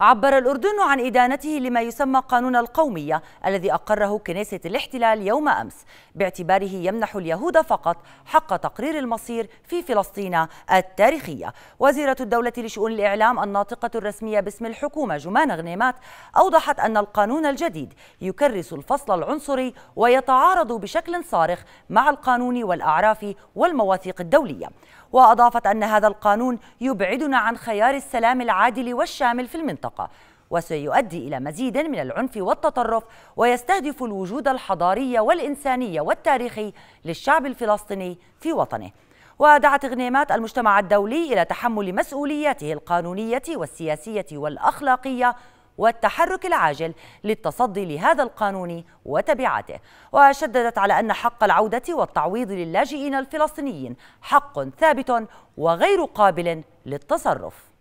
عبر الأردن عن إدانته لما يسمى قانون القومية الذي أقره كنيسة الاحتلال يوم أمس باعتباره يمنح اليهود فقط حق تقرير المصير في فلسطين التاريخية وزيرة الدولة لشؤون الإعلام الناطقة الرسمية باسم الحكومة جمان غنيمات أوضحت أن القانون الجديد يكرس الفصل العنصري ويتعارض بشكل صارخ مع القانون والأعراف والمواثيق الدولية وأضافت أن هذا القانون يبعدنا عن خيار السلام العادل والشامل في المنطقة المنطقة وسيؤدي إلى مزيد من العنف والتطرف ويستهدف الوجود الحضاري والإنساني والتاريخي للشعب الفلسطيني في وطنه ودعت غنيمات المجتمع الدولي إلى تحمل مسؤولياته القانونية والسياسية والأخلاقية والتحرك العاجل للتصدي لهذا القانون وتبعاته وشددت على أن حق العودة والتعويض للاجئين الفلسطينيين حق ثابت وغير قابل للتصرف